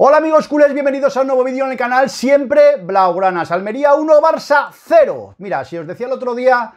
Hola amigos culés, bienvenidos a un nuevo vídeo en el canal, siempre Blaugranas, Almería 1, Barça 0. Mira, si os decía el otro día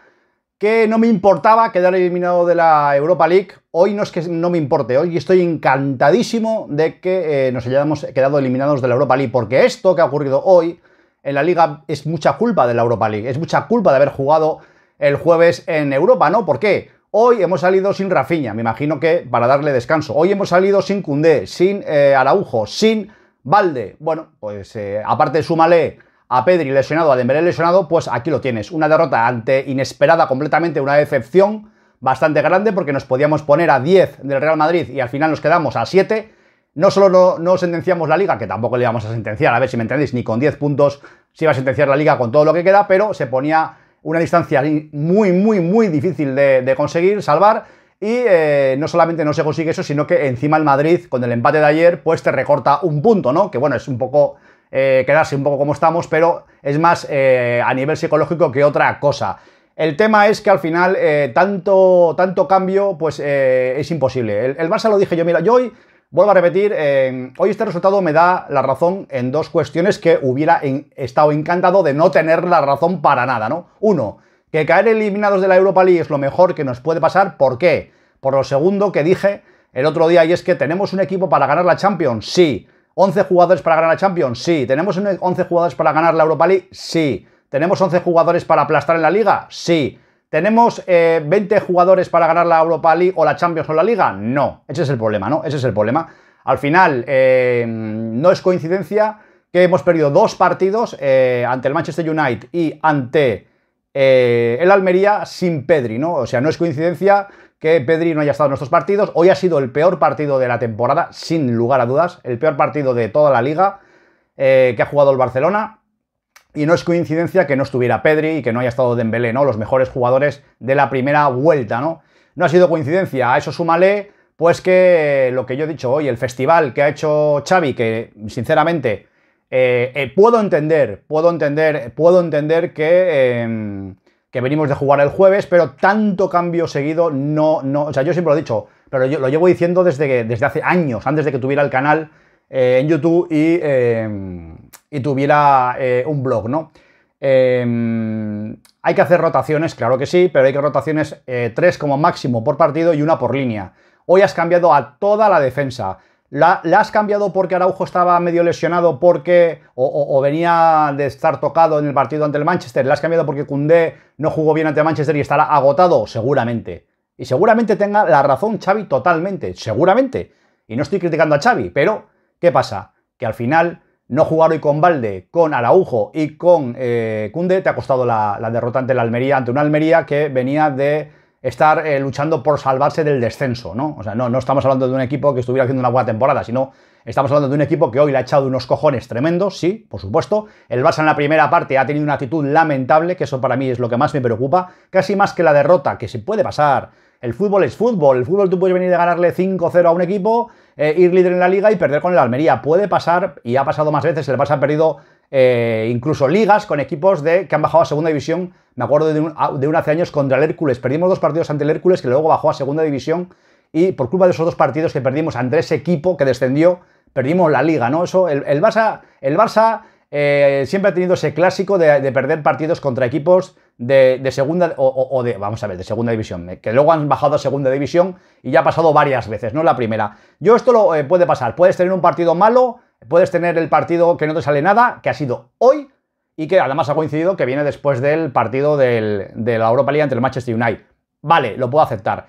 que no me importaba quedar eliminado de la Europa League, hoy no es que no me importe, hoy estoy encantadísimo de que eh, nos hayamos quedado eliminados de la Europa League, porque esto que ha ocurrido hoy en la Liga es mucha culpa de la Europa League, es mucha culpa de haber jugado el jueves en Europa, ¿no? ¿Por qué? Hoy hemos salido sin Rafiña, me imagino que para darle descanso. Hoy hemos salido sin Cundé, sin eh, Araujo, sin Valde. Bueno, pues eh, aparte aparte súmale a Pedri lesionado, a Dembélé lesionado, pues aquí lo tienes. Una derrota ante inesperada completamente, una decepción bastante grande porque nos podíamos poner a 10 del Real Madrid y al final nos quedamos a 7. No solo no, no sentenciamos la liga, que tampoco le íbamos a sentenciar, a ver si me entendéis, ni con 10 puntos se iba a sentenciar la liga con todo lo que queda, pero se ponía una distancia muy, muy, muy difícil de, conseguir salvar. Y eh, no solamente no se consigue eso, sino que encima el Madrid, con el empate de ayer, pues te recorta un punto, ¿no? Que bueno, es un poco eh, quedarse un poco como estamos, pero es más eh, a nivel psicológico que otra cosa. El tema es que al final tanto, tanto cambio, pues es imposible. El, el, Barça lo dije yo, mira, yo hoy Vuelvo a repetir, eh, hoy este resultado me da la razón en dos cuestiones que hubiera estado encantado de no tener la razón para nada, ¿no? Uno, que caer eliminados de la Europa League es lo mejor que nos puede pasar. ¿Por qué? Por lo segundo que dije el otro día y es que tenemos un equipo para ganar la Champions, sí. ¿11 jugadores para ganar la Champions? Sí. ¿Tenemos 11 jugadores para ganar la Europa League? Sí. ¿Tenemos 11 jugadores para aplastar en la Liga? Sí. ¿Tenemos 20 eh, jugadores para ganar la Europa League o la Champions o la Liga? No, ese es el problema, ¿no? Ese es el problema. Al final, eh, no es coincidencia que hemos perdido dos partidos eh, ante el Manchester United y ante el Almería sin Pedri, ¿no? O sea, no es coincidencia que Pedri no haya estado en nuestros partidos. Hoy ha sido el peor partido de la temporada, sin lugar a dudas, el peor partido de toda la liga que ha jugado el Barcelona. Y no es coincidencia que no estuviera Pedri y que no haya estado Dembélé, ¿no? Los mejores jugadores de la primera vuelta, ¿no? No ha sido coincidencia. A eso súmale, pues que lo que yo he dicho hoy, el festival que ha hecho Xavi, que sinceramente eh, eh, puedo entender, puedo entender, puedo entender que, em, que venimos de jugar el jueves, pero tanto cambio seguido no, no, o sea, yo siempre lo he dicho, pero yo lo llevo diciendo desde, que, desde hace años, antes de que tuviera el canal eh, en YouTube y em, y tuviera eh, un blog, ¿no? Em, hay que hacer rotaciones, claro que sí, pero hay que rotaciones eh, tres como máximo por partido y una por línea. Hoy has cambiado a toda la defensa. La, has cambiado porque Araujo estaba medio lesionado porque o, venía de estar tocado en el partido ante el Manchester. La has cambiado porque Cundé no jugó bien ante el Manchester y estará agotado, seguramente. Y seguramente tenga la razón Xavi totalmente, seguramente. Y no estoy criticando a Xavi, pero ¿qué pasa? Que al final no jugar hoy con Valde, con Araujo y con Cunde eh, te ha costado la, derrota ante la Almería, ante una Almería que venía de estar eh, luchando por salvarse del descenso, ¿no? O sea, no, estamos hablando de un equipo que estuviera haciendo una buena temporada, sino estamos hablando de un equipo que hoy le ha echado unos cojones tremendos, sí, por supuesto. El Barça en la primera parte ha tenido una actitud lamentable, que eso para mí es lo que más me preocupa, casi más que la derrota, que se puede pasar. El fútbol es fútbol, el fútbol tú puedes venir a ganarle 5-0 a un equipo eh, ir líder en la liga y perder con el Almería. Puede pasar, y ha pasado más veces, el Barça ha perdido eh, incluso ligas con equipos de, que han bajado a segunda división. Me acuerdo de un, hace años contra el Hércules. Perdimos dos partidos ante el Hércules que luego bajó a segunda división y por culpa de esos dos partidos que perdimos ante ese equipo que descendió, perdimos la liga, ¿no? Eso, el, el Barça, el Barça eh, siempre ha tenido ese clásico de, perder partidos contra equipos de, segunda o, de, vamos a ver, de segunda división, eh, que luego han bajado a segunda división y ya ha pasado varias veces, no la primera. Yo esto lo eh, puede pasar, puedes tener un partido malo, puedes tener el partido que no te sale nada, que ha sido hoy y que además ha coincidido que viene después del partido de la Europa League ante el Manchester United. Vale, lo puedo aceptar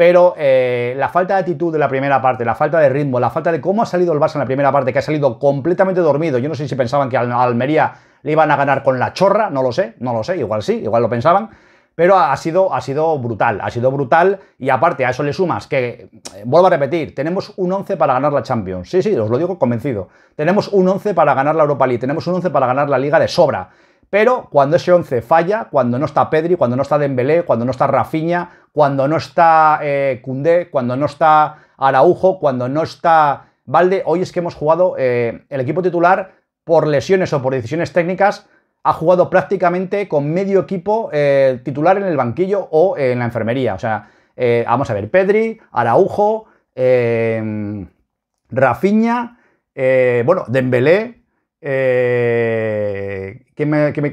pero eh, la falta de actitud de la primera parte, la falta de ritmo, la falta de cómo ha salido el Barça en la primera parte, que ha salido completamente dormido. Yo no sé si pensaban que a Almería le iban a ganar con la chorra, no lo sé, no lo sé, igual sí, igual lo pensaban. Pero ha sido, ha sido brutal, ha sido brutal y aparte a eso le sumas que, eh, vuelvo a repetir, tenemos un 11 para ganar la Champions. Sí, sí, os lo digo convencido. Tenemos un 11 para ganar la Europa League, tenemos un 11 para ganar la Liga de sobra. Pero cuando ese 11 falla, cuando no está Pedri, cuando no está Dembélé, cuando no está Rafinha, cuando no está Cundé, eh, cuando no está Araujo, cuando no está Valde. Hoy es que hemos jugado eh, el equipo titular por lesiones o por decisiones técnicas. Ha jugado prácticamente con medio equipo eh, titular en el banquillo o en la enfermería. O sea, vamos a ver, Pedri, Araujo, Rafiña, bueno, Dembélé, eh, que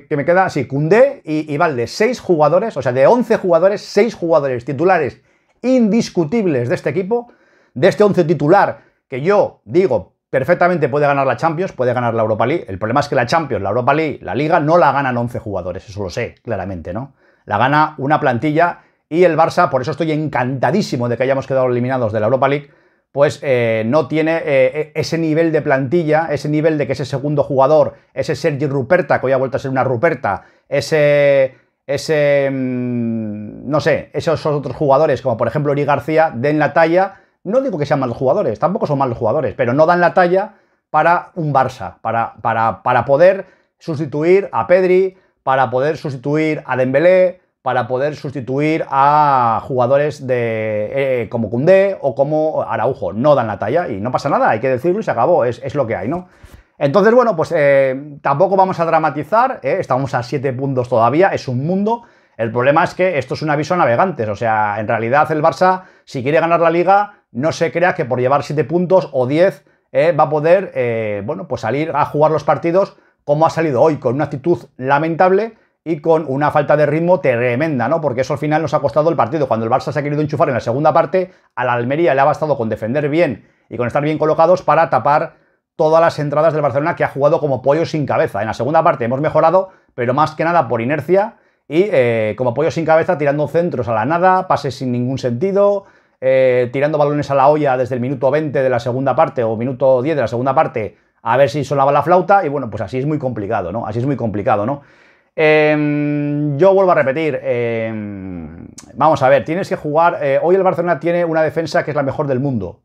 ¿qué, me, queda? Sí, Cundé y, y Valde. Seis jugadores, o sea, de 11 jugadores, seis jugadores titulares indiscutibles de este equipo, de este 11 titular que yo digo perfectamente puede ganar la Champions, puede ganar la Europa League. El problema es que la Champions, la Europa League, la Liga no la ganan 11 jugadores, eso lo sé claramente, ¿no? La gana una plantilla y el Barça, por eso estoy encantadísimo de que hayamos quedado eliminados de la Europa League pues eh, no tiene eh, e, ese nivel de plantilla, ese nivel de que ese segundo jugador, ese Sergi Ruperta, que hoy ha vuelto a ser una Ruperta, ese, ese, mm, no sé, esos otros jugadores, como por ejemplo Ori García, den la talla, no digo que sean malos jugadores, tampoco son malos jugadores, pero no dan la talla para un Barça, para, para, para poder sustituir a Pedri, para poder sustituir a Dembélé, para poder sustituir a jugadores de, eh, como Cundé o como Araujo. No dan la talla y no pasa nada, hay que decirlo y se acabó, es, lo que hay, ¿no? Entonces, bueno, pues eh, tampoco vamos a dramatizar, ¿eh? estamos a 7 puntos todavía, es un mundo. El problema es que esto es un aviso a navegantes, o sea, en realidad el Barça, si quiere ganar la liga, no se crea que por llevar 7 puntos o 10 va a poder, bueno, pues salir a jugar los partidos como ha salido hoy, con una actitud lamentable y con una falta de ritmo tremenda, ¿no? Porque eso al final nos ha costado el partido. Cuando el Barça se ha querido enchufar en la segunda parte, a la Almería le ha bastado con defender bien y con estar bien colocados para tapar todas las entradas del Barcelona que ha jugado como pollo sin cabeza. En la segunda parte hemos mejorado, pero más que nada por inercia y eh, como pollo sin cabeza tirando centros a la nada, pases sin ningún sentido, eh, tirando balones a la olla desde el minuto 20 de la segunda parte o minuto 10 de la segunda parte a ver si sonaba la flauta y bueno, pues así es muy complicado, ¿no? Así es muy complicado, ¿no? Em, yo vuelvo a repetir, em, vamos a ver, tienes que jugar, eh, hoy el Barcelona tiene una defensa que es la mejor del mundo.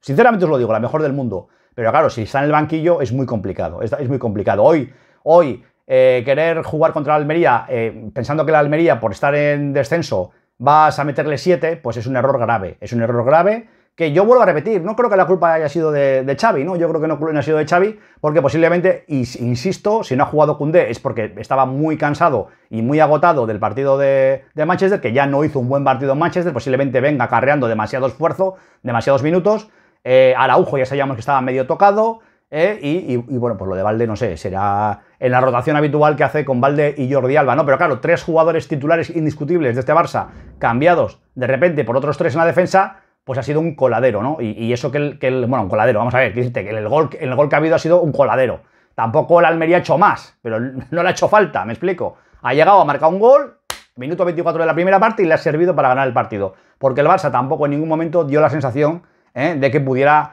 Sinceramente os lo digo, la mejor del mundo. Pero claro, si está en el banquillo es muy complicado, es, muy complicado. Hoy, hoy eh, querer jugar contra la Almería, eh, pensando que la Almería por estar en descenso vas a meterle 7, pues es un error grave, es un error grave que yo vuelvo a repetir, no creo que la culpa haya sido de, Xavi, ¿no? Yo creo que no, ha sido de Xavi, porque posiblemente, insisto, si no ha jugado Cundé es porque estaba muy cansado y muy agotado del partido de, Manchester, que ya no hizo un buen partido en Manchester, posiblemente venga carreando demasiado esfuerzo, demasiados minutos. Eh, Araujo ya sabíamos que estaba medio tocado. Eh, y, y, bueno, pues lo de Valde, no sé, será en la rotación habitual que hace con Valde y Jordi Alba, ¿no? Pero claro, tres jugadores titulares indiscutibles de este Barça, cambiados de repente por otros tres en la defensa, pues ha sido un coladero, ¿no? Y, eso que el, bueno, un coladero, vamos a ver, que el, gol, el gol que ha habido ha sido un coladero. Tampoco el Almería ha hecho más, pero no le ha hecho falta, me explico. Ha llegado, a marcar un gol, minuto 24 de la primera parte y le ha servido para ganar el partido. Porque el Barça tampoco en ningún momento dio la sensación ¿eh? de que pudiera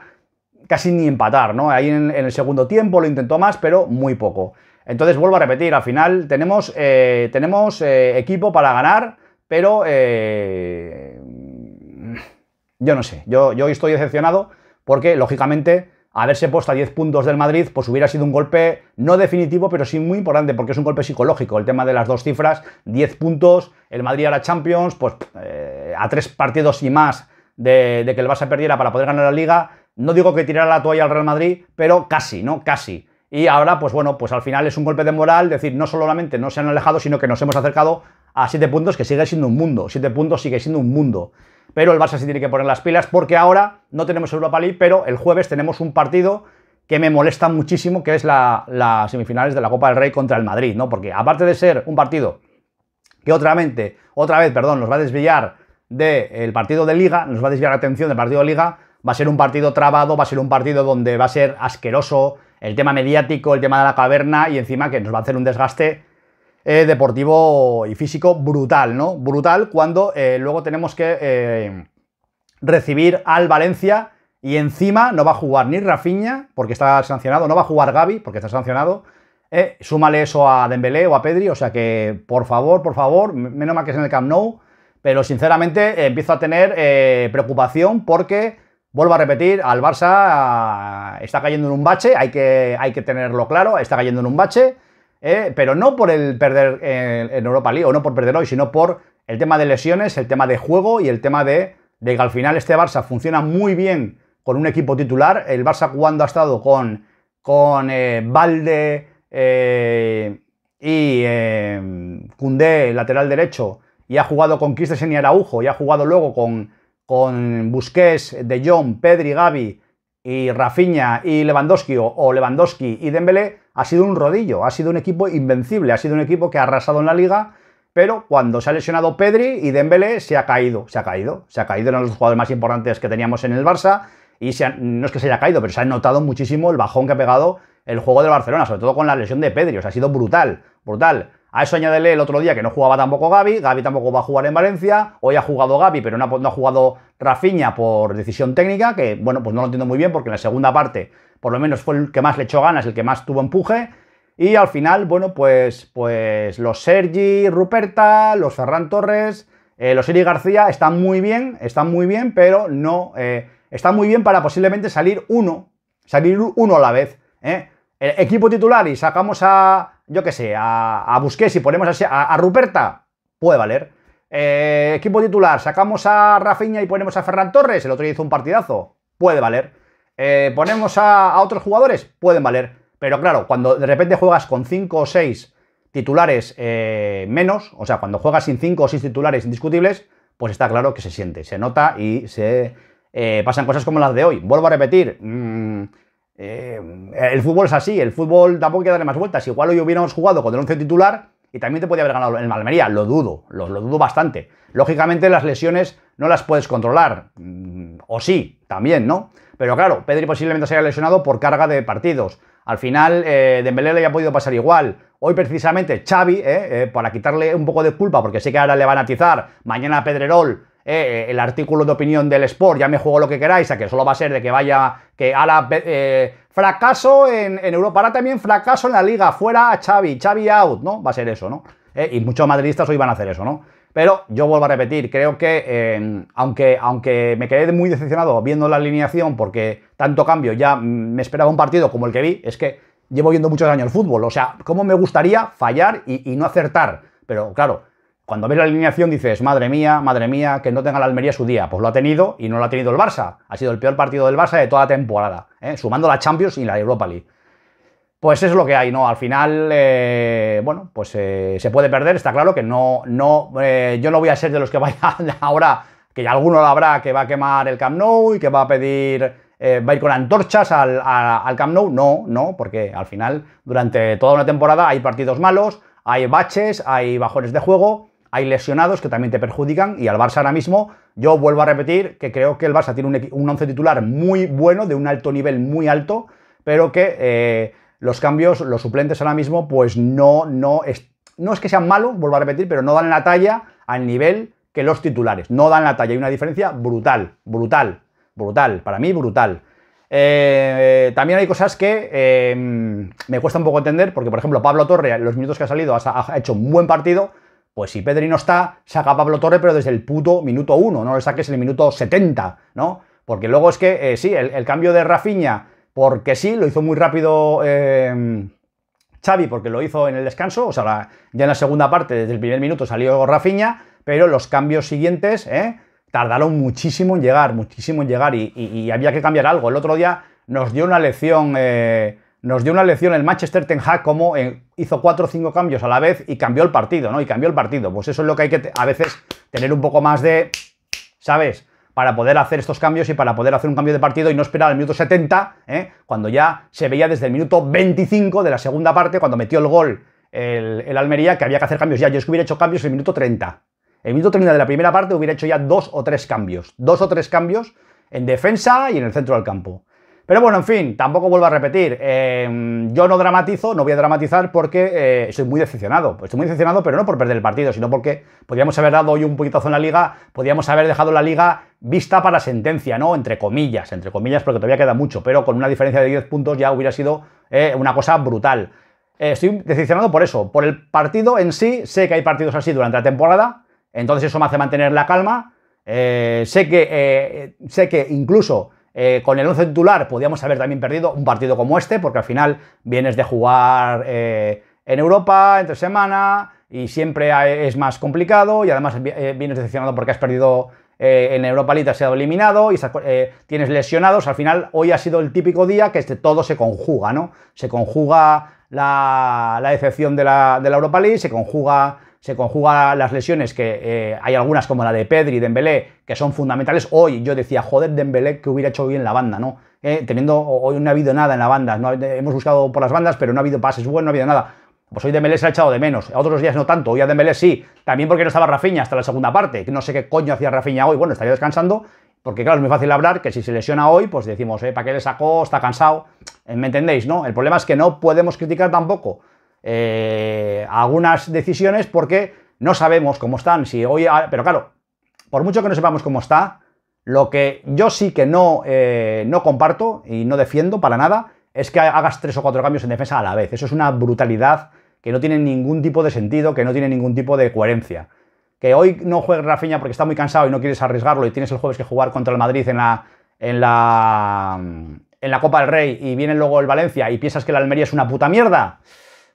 casi ni empatar, ¿no? Ahí en, el segundo tiempo lo intentó más, pero muy poco. Entonces vuelvo a repetir, al final tenemos, eh, tenemos eh, equipo para ganar, pero yo no sé, yo, yo estoy decepcionado porque, lógicamente, haberse puesto a 10 puntos del Madrid, pues hubiera sido un golpe no definitivo, pero sí muy importante, porque es un golpe psicológico. El tema de las dos cifras, 10 puntos, el Madrid la Champions, pues eh, a tres partidos y más de, que el Barça perdiera para poder ganar la Liga. No digo que tirara la toalla al Real Madrid, pero casi, ¿no? Casi. Y ahora, pues bueno, pues al final es un golpe de moral, decir, no solamente no se han alejado, sino que nos hemos acercado a 7 puntos, que sigue siendo un mundo. 7 puntos sigue siendo un mundo. Pero el Barça sí tiene que poner las pilas porque ahora no tenemos Europa League, pero el jueves tenemos un partido que me molesta muchísimo, que es las la semifinales de la Copa del Rey contra el Madrid, ¿no? Porque aparte de ser un partido que otra, otra vez perdón, nos va a desviar del partido de Liga, nos va a desviar la atención del partido de Liga, va a ser un partido trabado, va a ser un partido donde va a ser asqueroso el tema mediático, el tema de la caverna y encima que nos va a hacer un desgaste eh, deportivo y físico brutal, ¿no? Brutal cuando eh, luego tenemos que eh, recibir al Valencia y encima no va a jugar ni Rafinha, porque está sancionado, no va a jugar Gaby, porque está sancionado. súmale eso a Dembélé o a Pedri, o sea que, por favor, por favor, menos mal que es en el Camp Nou, pero sinceramente empiezo a tener preocupación porque... Vuelvo a repetir, al Barça ah, está cayendo en un bache, hay que, hay que, tenerlo claro, está cayendo en un bache. ¿eh? pero no por el perder eh, en Europa League o no por perder hoy, sino por el tema de lesiones, el tema de juego y el tema de, que al final este Barça funciona muy bien con un equipo titular. El Barça cuando ha estado con, con eh, Valde y Cundé, lateral derecho, y ha jugado con Christensen y Araujo, y ha jugado luego con, con Busquets, De Jong, Pedri, Gavi y Rafinha y Lewandowski o Lewandowski y Dembélé, ha sido un rodillo, ha sido un equipo invencible, ha sido un equipo que ha arrasado en la liga, pero cuando se ha lesionado Pedri y Dembélé se ha caído, se ha caído, se ha caído, en los jugadores más importantes que teníamos en el Barça y no es que se haya caído, pero se ha notado muchísimo el bajón que ha pegado el juego de Barcelona, sobre todo con la lesión de Pedri, o sea, ha sido brutal, brutal. A eso añádele el otro día que no jugaba tampoco Gaby, Gaby tampoco va a jugar en Valencia, hoy ha jugado Gaby, pero no ha, ha jugado Rafinha por decisión técnica, que bueno, pues no lo entiendo muy bien porque en la segunda parte por lo menos fue el que más le echó ganas, el que más tuvo empuje. Y al final, bueno, pues, pues los Sergi Ruperta, los Ferran Torres, eh, los Iri García están muy bien, están muy bien, pero no. Eh, están muy bien para posiblemente salir uno, salir uno a la vez. ¿eh? El equipo titular y sacamos a, yo qué sé, a, a Busquets y ponemos a, Ruperta, puede valer. equipo titular, sacamos a Rafiña y ponemos a Ferran Torres, el otro día hizo un partidazo, puede valer. Eh, ¿Ponemos a, otros jugadores? Pueden valer. Pero claro, cuando de repente juegas con 5 o 6 titulares eh, menos, o sea, cuando juegas sin 5 o 6 titulares indiscutibles, pues está claro que se siente, se nota y se eh, pasan cosas como las de hoy. Vuelvo a repetir, mm, el fútbol es así, el fútbol tampoco hay darle más vueltas. Igual hoy hubiéramos jugado con el 11 titular, y también te podía haber ganado en Malmería lo dudo, lo, dudo bastante. Lógicamente las lesiones no las puedes controlar, mm, o sí, también, ¿no? Pero claro, Pedri posiblemente se haya lesionado por carga de partidos. Al final, eh, Dembélé le haya podido pasar igual. Hoy precisamente Xavi, eh, eh, para quitarle un poco de culpa, porque sé que ahora le van a atizar, mañana a Pedrerol, eh, el artículo de opinión del Sport, ya me juego lo que queráis, a que solo va a ser de que vaya, que ahora fracaso en, en, Europa, ahora también fracaso en la liga, fuera a Xavi, Xavi out, ¿no? Va a ser eso, ¿no? y muchos madridistas hoy van a hacer eso, ¿no? Pero yo vuelvo a repetir, creo que em, aunque, aunque me quedé muy decepcionado viendo la alineación porque tanto cambio ya me esperaba un partido como el que vi, es que llevo viendo muchos años el fútbol. O sea, ¿cómo me gustaría fallar y, no acertar? Pero claro, cuando ves la alineación dices, madre mía, madre mía, que no tenga la Almería su día. Pues lo ha tenido y no lo ha tenido el Barça. Ha sido el peor partido del Barça de toda la temporada, ¿eh? sumando la Champions y la Europa League pues es lo que hay, ¿no? Al final, eh, bueno, pues eh, se puede perder, está claro que no, no, eh, yo no voy a ser de los que vayan ahora, que ya alguno lo habrá, que va a quemar el Camp Nou y que va a pedir, va a ir con antorchas al, Camp Nou, no, no, porque al final, durante toda una temporada hay partidos malos, hay baches, hay bajones de juego, hay lesionados que también te perjudican y al Barça ahora mismo, yo vuelvo a repetir que creo que el Barça tiene un, un once titular muy bueno, de un alto nivel muy alto, pero que los cambios, los suplentes ahora mismo, pues no, no, es, no es que sean malos, vuelvo a repetir, pero no dan la talla al nivel que los titulares. No dan la talla. Hay una diferencia brutal, brutal, brutal. Para mí, brutal. Eh, también hay cosas que em, me cuesta un poco entender, porque por ejemplo Pablo Torre, en los minutos que ha salido, ha, hecho un buen partido. Pues si Pedri no está, saca a Pablo Torre, pero desde el puto minuto 1, no lo saques en el minuto 70, ¿no? Porque luego es que, eh, sí, el, cambio de Rafiña porque sí, lo hizo muy rápido em, Xavi, porque lo hizo en el descanso, o sea, ya en la segunda parte, desde el primer minuto salió Rafiña, pero los cambios siguientes eh, tardaron muchísimo en llegar, muchísimo en llegar y, había que cambiar algo. El otro día nos dio una lección... Eh, nos dio una lección el Manchester Ten Hag como eh, hizo cuatro o cinco cambios a la vez y cambió el partido, ¿no? Y cambió el partido. Pues eso es lo que hay que a veces tener un poco más de, ¿sabes? para poder hacer estos cambios y para poder hacer un cambio de partido y no esperar al minuto 70, ¿eh? cuando ya se veía desde el minuto 25 de la segunda parte, cuando metió el gol el, Almería, que había que hacer cambios ya. Yo es que hubiera hecho cambios en el minuto 30. el minuto 30 de la primera parte hubiera hecho ya dos o tres cambios. Dos o tres cambios en defensa y en el centro del campo. Pero bueno, en fin, tampoco vuelvo a repetir. Em, yo no dramatizo, no voy a dramatizar porque estoy eh, muy decepcionado. Estoy pues muy decepcionado, pero no por perder el partido, sino porque podríamos haber dado hoy un puñetazo en la liga, podríamos haber dejado la liga vista para sentencia, ¿no? Entre comillas, entre comillas, porque todavía queda mucho, pero con una diferencia de 10 puntos ya hubiera sido eh, una cosa brutal. Eh, estoy decepcionado por eso, por el partido en sí. Sé que hay partidos así durante la temporada, entonces eso me hace mantener la calma. sé, que, sé que incluso eh, con el 11 titular podíamos haber también perdido un partido como este, porque al final vienes de jugar eh, en Europa, entre semana, y siempre es más complicado, y además eh, vienes decepcionado porque has perdido en Europa League, has sido eliminado, y tienes lesionados. Al final, hoy ha sido el típico día que este, todo se conjuga, ¿no? Se conjuga la, decepción de de la Europa League, se conjuga se conjugan las lesiones, que eh, hay algunas como la de Pedri y Dembélé, que son fundamentales. Hoy yo decía, joder, Dembélé que hubiera hecho bien la banda, ¿no? Eh, teniendo, hoy no ha habido nada en la banda, no, hemos buscado por las bandas, pero no ha habido pases buenos, no ha habido nada. Pues hoy Dembélé se ha echado de menos, otros días no tanto, hoy a Dembélé sí, también porque no estaba Rafinha hasta la segunda parte, que no sé qué coño hacía Rafinha hoy, bueno, estaría descansando, porque claro, es muy fácil hablar que si se lesiona hoy, pues decimos, eh, ¿para qué le sacó? Está cansado, eh, ¿me entendéis? No, el problema es que no podemos criticar tampoco, eh, algunas decisiones porque no sabemos cómo están. Si hoy, pero claro, por mucho que no sepamos cómo está, lo que yo sí que no, eh, no comparto y no defiendo para nada es que hagas tres o cuatro cambios en defensa a la vez. Eso es una brutalidad que no tiene ningún tipo de sentido, que no tiene ningún tipo de coherencia. Que hoy no juegue Rafinha porque está muy cansado y no quieres arriesgarlo y tienes el jueves que jugar contra el Madrid en la, en la, en la Copa del Rey y viene luego el Valencia y piensas que la Almería es una puta mierda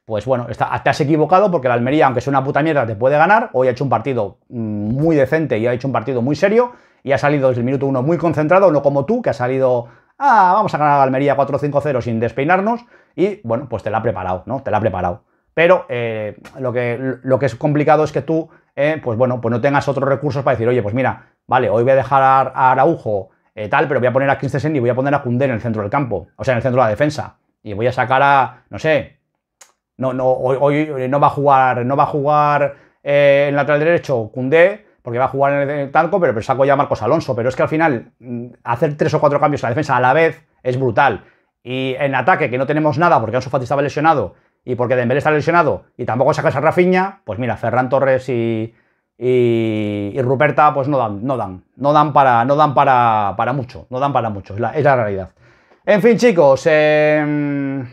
pues bueno, te has equivocado porque la Almería, aunque sea una puta mierda, te puede ganar. Hoy ha hecho un partido mm, muy decente y ha hecho un partido muy serio y ha salido desde el minuto uno muy concentrado, no como tú, que ha salido, ah, vamos a ganar a la Almería 4-5-0 sin despeinarnos y bueno, pues te la ha preparado, ¿no? Te la ha preparado. Pero eh, lo, que, lo que es complicado es que tú, eh, pues bueno, pues no tengas otros recursos para decir, oye, pues mira, vale, hoy voy a dejar a Araujo eh, tal, pero voy a poner a Christensen y voy a poner a Cundé en el centro del campo, o sea, en el centro de la defensa. Y voy a sacar a, no sé, no, no, hoy, eh, no va a jugar, no va a jugar eh, en lateral derecho Cundé, porque va a jugar en el tanco pero, pero saco ya Marcos Alonso. Pero es que al final, mm, hacer tres o cuatro cambios en la defensa a la vez es brutal. Y en ataque, que no tenemos nada porque Alonso Fati estaba lesionado y porque Dembélé está lesionado y tampoco saca a Rafinha, pues mira, Ferran Torres y, y, Ruperta pues no dan, no dan, no dan para, no dan para, para mucho, no dan para mucho, es la, realidad. En fin, chicos, em,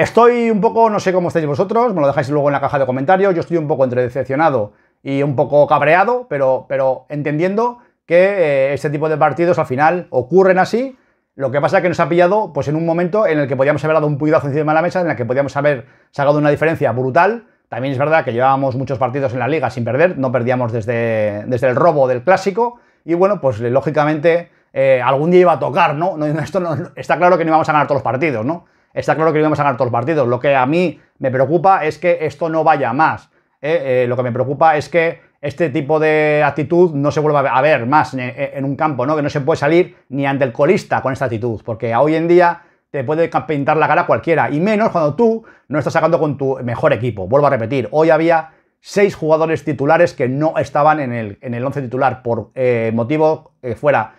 Estoy un poco, no sé cómo estáis vosotros, me lo dejáis luego en la caja de comentarios, yo estoy un poco entre decepcionado y un poco cabreado, pero, pero entendiendo que eh, este tipo de partidos al final ocurren así, lo que pasa es que nos ha pillado pues en un momento en el que podíamos haber dado un puñadazo encima de la mesa, en el que podíamos haber sacado una diferencia brutal, también es verdad que llevábamos muchos partidos en la liga sin perder, no perdíamos desde, el robo del clásico, y bueno, pues lógicamente eh, algún día iba a tocar, no esto no, está claro que no íbamos a ganar todos los partidos, ¿no? Está claro que no a ganar todos los partidos. Lo que a mí me preocupa es que esto no vaya más. ¿eh? Eh, lo que me preocupa es que este tipo de actitud no se vuelva a ver más en, un campo, ¿no? Que no se puede salir ni ante el colista con esta actitud, porque hoy en día te puede pintar la cara cualquiera, y menos cuando tú no estás sacando con tu mejor equipo. Vuelvo a repetir, hoy había seis jugadores titulares que no estaban en el, en el once titular por eh, motivo que fuera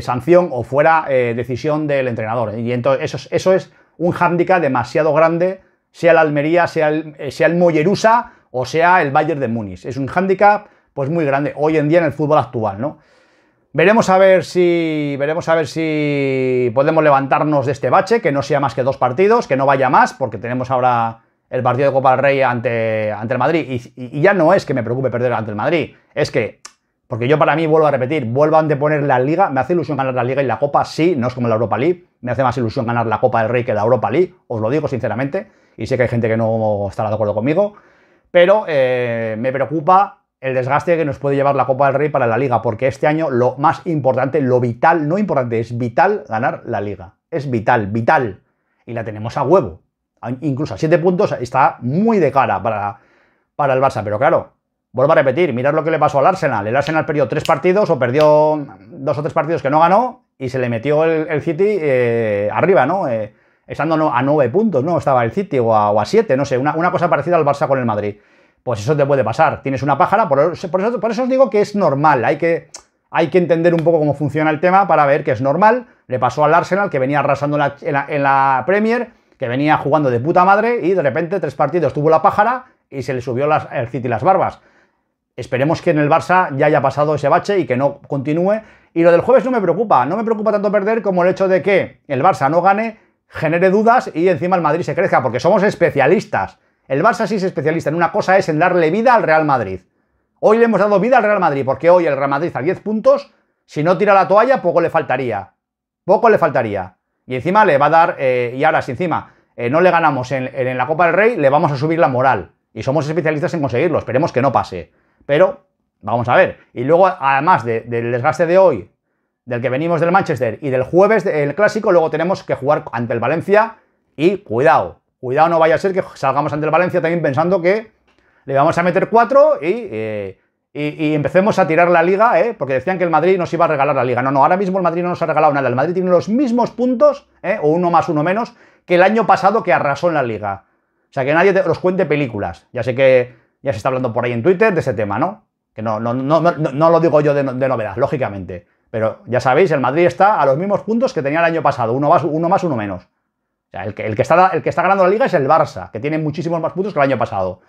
sanción o fuera decisión del entrenador. Y entonces eso eso es un hándicap demasiado grande, sea el Almería, sea el, eh, sea Mollerusa o sea el Bayern de Múnich. Es un hándicap pues muy grande hoy en día en el fútbol actual, ¿no? Veremos a ver si veremos a ver si podemos levantarnos de este bache, que no sea más que dos partidos, que no vaya más, porque tenemos ahora el partido de Copa del Rey ante, ante el Madrid. Y, y, ya no es que me preocupe perder ante el Madrid, es que, porque yo para mí, vuelvo a repetir, vuelvo a anteponer la Liga, me hace ilusión ganar la Liga y la Copa, sí, no es como la Europa League, me hace más ilusión ganar la Copa del Rey que la Europa League, os lo digo sinceramente, y sé que hay gente que no estará de acuerdo conmigo, pero eh, me preocupa el desgaste que nos puede llevar la Copa del Rey para la Liga, porque este año lo más importante, lo vital, no importante, es vital ganar la Liga. Es vital, vital. Y la tenemos a huevo. Incluso a 7 puntos está muy de cara para, para el Barça, pero claro, vuelvo a repetir, mirad lo que le pasó al Arsenal. El Arsenal perdió tres partidos o perdió dos o tres partidos que no ganó y se le metió el, City eh, arriba, ¿no? Eh, estando a nueve puntos, ¿no? Estaba el City o a, siete, no sé, una, cosa parecida al Barça con el Madrid. Pues eso te puede pasar. Tienes una pájara, por, eso, os digo que es normal, hay que, entender un poco cómo funciona el tema para ver que es normal. Le pasó al Arsenal, que venía arrasando en la, Premier, que venía jugando de puta madre, y de repente tres partidos tuvo la pájara y se le subió el City las barbas. Esperemos que en el Barça ya haya pasado ese bache y que no continúe. Y lo del jueves no me preocupa, no me preocupa tanto perder como el hecho de que el Barça no gane, genere dudas y encima el Madrid se crezca, porque somos especialistas. El Barça sí es especialista en una cosa, es en darle vida al Real Madrid. Hoy le hemos dado vida al Real Madrid, porque hoy el Real Madrid a 10 puntos, si no tira la toalla, poco le faltaría. Poco le faltaría. Y encima le va a dar, eh, y ahora si encima eh, no le ganamos en la Copa del Rey, le vamos a subir la moral. Y somos especialistas en conseguirlo, esperemos que no pase pero vamos a ver. Y luego, además del desgaste de hoy, del que venimos del Manchester y del jueves del clásico, luego tenemos que jugar ante el Valencia y cuidado, cuidado no vaya a ser que salgamos ante el Valencia también pensando que le vamos a meter cuatro eh, y, y, empecemos a tirar la liga, ¿eh? porque decían que el Madrid nos iba a regalar la liga. No, no, ahora mismo el Madrid no nos ha regalado nada. El Madrid tiene los mismos puntos, ¿eh? o uno más, uno menos, que el año pasado que arrasó en la liga. O sea, que nadie os cuente películas. Ya sé que ya se está hablando por ahí en Twitter de ese tema, ¿no? Que no, no, lo digo yo de, novedad, lógicamente. Pero ya sabéis, el Madrid está a los mismos puntos que tenía el año pasado, uno más, uno, menos. O sea, el que, el que, está, el que está ganando la liga es el Barça, que tiene muchísimos más puntos que el año pasado.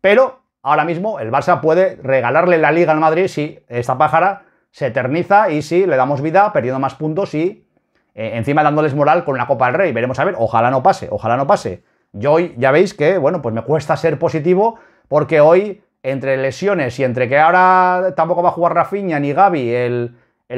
Pero ahora mismo el Barça puede regalarle la liga al Madrid si esta pájara se eterniza y si le damos vida perdiendo más puntos y eh, encima dándoles moral con la Copa del Rey. Veremos a ver, ojalá no pase, ojalá no pase. Yo hoy ya veis que, bueno, pues me cuesta ser positivo porque hoy, entre lesiones y entre que ahora tampoco va a jugar Rafinha ni Gaby el,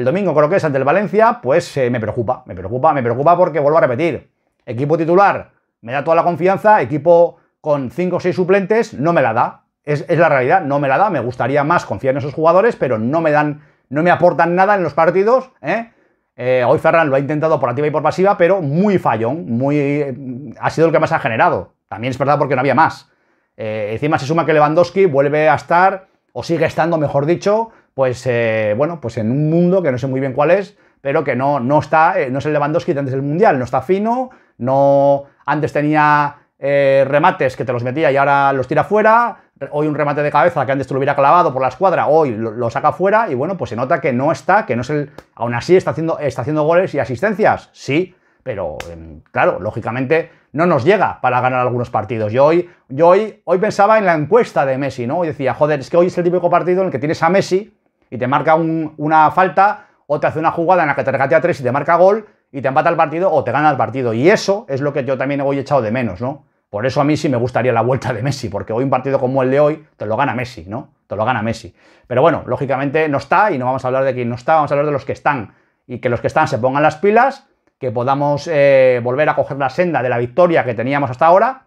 domingo, creo que es, ante el Valencia, pues eh, me preocupa, me preocupa, me preocupa porque vuelvo a repetir. Equipo titular me da toda la confianza, equipo con 5 o 6 suplentes no me la da. Es, la realidad, no me la da. Me gustaría más confiar en esos jugadores, pero no me dan, no me aportan nada en los partidos, ¿eh? Eh, hoy Ferran lo ha intentado por activa y por pasiva, pero muy fallón, muy, ha sido el que más ha generado. También es verdad porque no había más. Eh, encima se suma que Lewandowski vuelve a estar, o sigue estando, mejor dicho, pues eh, bueno, pues en un mundo que no sé muy bien cuál es, pero que no, no está, eh, no es el Lewandowski de antes del Mundial, no está fino, no antes tenía remates que te los metía y ahora los tira fuera, hoy un remate de cabeza que antes te lo hubiera clavado por la escuadra, hoy lo, saca fuera y bueno, pues se nota que no está, que no es el, aún así está haciendo, está haciendo goles y asistencias, sí, pero em, claro, lógicamente no nos llega para ganar algunos partidos. Yo hoy, hoy, hoy pensaba en la encuesta de Messi, ¿no? Y decía, joder, es que hoy es el típico partido en el que tienes a Messi y te marca una falta o te hace una jugada en la que te regatea tres y te marca gol y te empata el partido o te gana el partido. Y eso es lo que yo también hoy he echado de menos, ¿no? Por eso a mí sí me gustaría la vuelta de Messi, porque hoy un partido como el de hoy te lo gana Messi, ¿no? Te lo gana Messi. Pero bueno, lógicamente no está y no vamos a hablar de quién no está, vamos a hablar de los que están. Y que los que están se pongan las pilas que podamos eh, volver a coger la senda de la victoria que teníamos hasta ahora.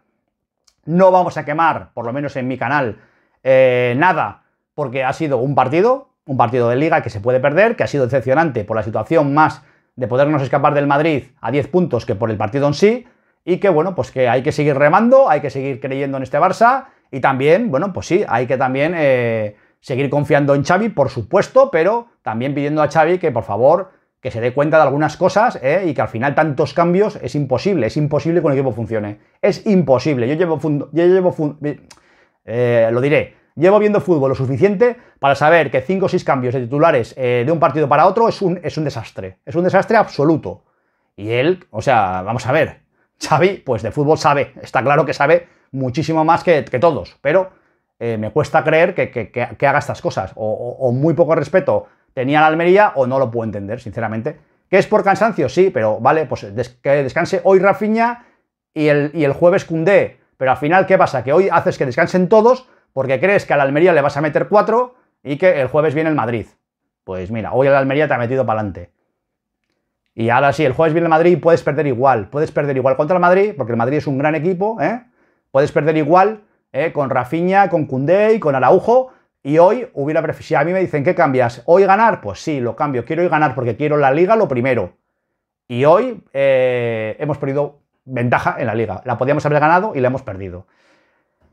No vamos a quemar, por lo menos en mi canal, eh, nada, porque ha sido un partido, un partido de liga que se puede perder, que ha sido decepcionante por la situación más de podernos escapar del Madrid a 10 puntos que por el partido en sí, y que bueno, pues que hay que seguir remando, hay que seguir creyendo en este Barça, y también, bueno, pues sí, hay que también eh, seguir confiando en Xavi, por supuesto, pero también pidiendo a Xavi que por favor que se dé cuenta de algunas cosas ¿eh? y que al final tantos cambios es imposible, es imposible que un equipo funcione. Es imposible. Yo llevo... yo llevo eh, lo diré. Llevo viendo fútbol lo suficiente para saber que 5 o 6 cambios de titulares eh, de un partido para otro es un, es un desastre. Es un desastre absoluto. Y él, o sea, vamos a ver. Xavi, pues de fútbol sabe. Está claro que sabe muchísimo más que, todos. Pero me cuesta creer que, haga estas cosas. o, muy poco respeto tenía la Almería o no lo puedo entender, sinceramente. ¿Que es por cansancio? Sí, pero vale, pues que descanse hoy Rafiña y el, y el jueves Cundé. Pero al final, ¿qué pasa? Que hoy haces que descansen todos porque crees que a la Almería le vas a meter cuatro y que el jueves viene el Madrid. Pues mira, hoy la Almería te ha metido para adelante. Y ahora sí, el jueves viene el Madrid y puedes perder igual. Puedes perder igual contra el Madrid, porque el Madrid es un gran equipo, ¿eh? Puedes perder igual ¿eh? con Rafiña, con Cundé y con Araujo, y hoy hubiera preferido. a mí me dicen, ¿qué cambias? ¿Hoy ganar? Pues sí, lo cambio. Quiero hoy ganar porque quiero la liga lo primero. Y hoy eh, hemos perdido ventaja en la liga. La podíamos haber ganado y la hemos perdido.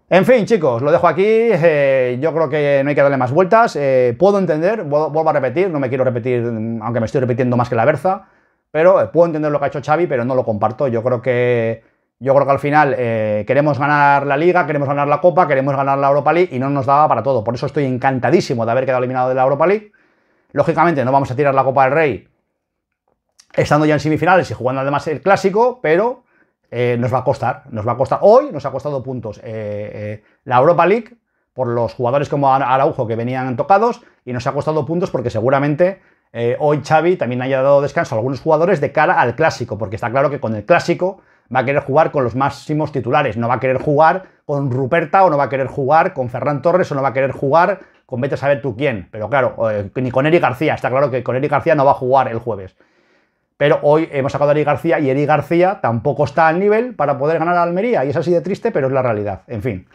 En fin, chicos, lo dejo aquí. Eh, yo creo que no hay que darle más vueltas. Eh, puedo entender, vuelvo a repetir, no me quiero repetir, aunque me estoy repitiendo más que la berza, pero puedo entender lo que ha hecho Xavi, pero no lo comparto. Yo creo que yo creo que al final eh, queremos ganar la Liga, queremos ganar la Copa, queremos ganar la Europa League y no nos daba para todo. Por eso estoy encantadísimo de haber quedado eliminado de la Europa League. Lógicamente no vamos a tirar la Copa del Rey estando ya en semifinales y jugando además el clásico, pero eh, nos va a costar. Nos va a costar. Hoy nos ha costado puntos eh, la Europa League por los jugadores como Araujo que venían tocados y nos ha costado puntos porque seguramente hoy Xavi también haya dado descanso a algunos jugadores de cara al clásico, porque está claro que con el clásico va a querer jugar con los máximos titulares, no va a querer jugar con Ruperta o no va a querer jugar con Ferran Torres o no va a querer jugar con vete a saber tú quién. Pero claro, eh, ni con Eric García, está claro que con Eric García no va a jugar el jueves. Pero hoy hemos sacado a Eri García y Eri García tampoco está al nivel para poder ganar a Almería. Y es así de triste, pero es la realidad. En fin.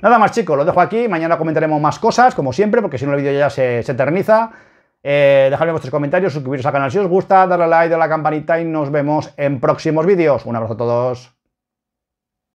Nada más chicos, lo dejo aquí. Mañana comentaremos más cosas, como siempre, porque si no el vídeo ya se, se eterniza. Eh, dejadme vuestros comentarios, suscribiros al canal si os gusta, darle a like, darle a la campanita y nos vemos en próximos vídeos. Un abrazo a todos.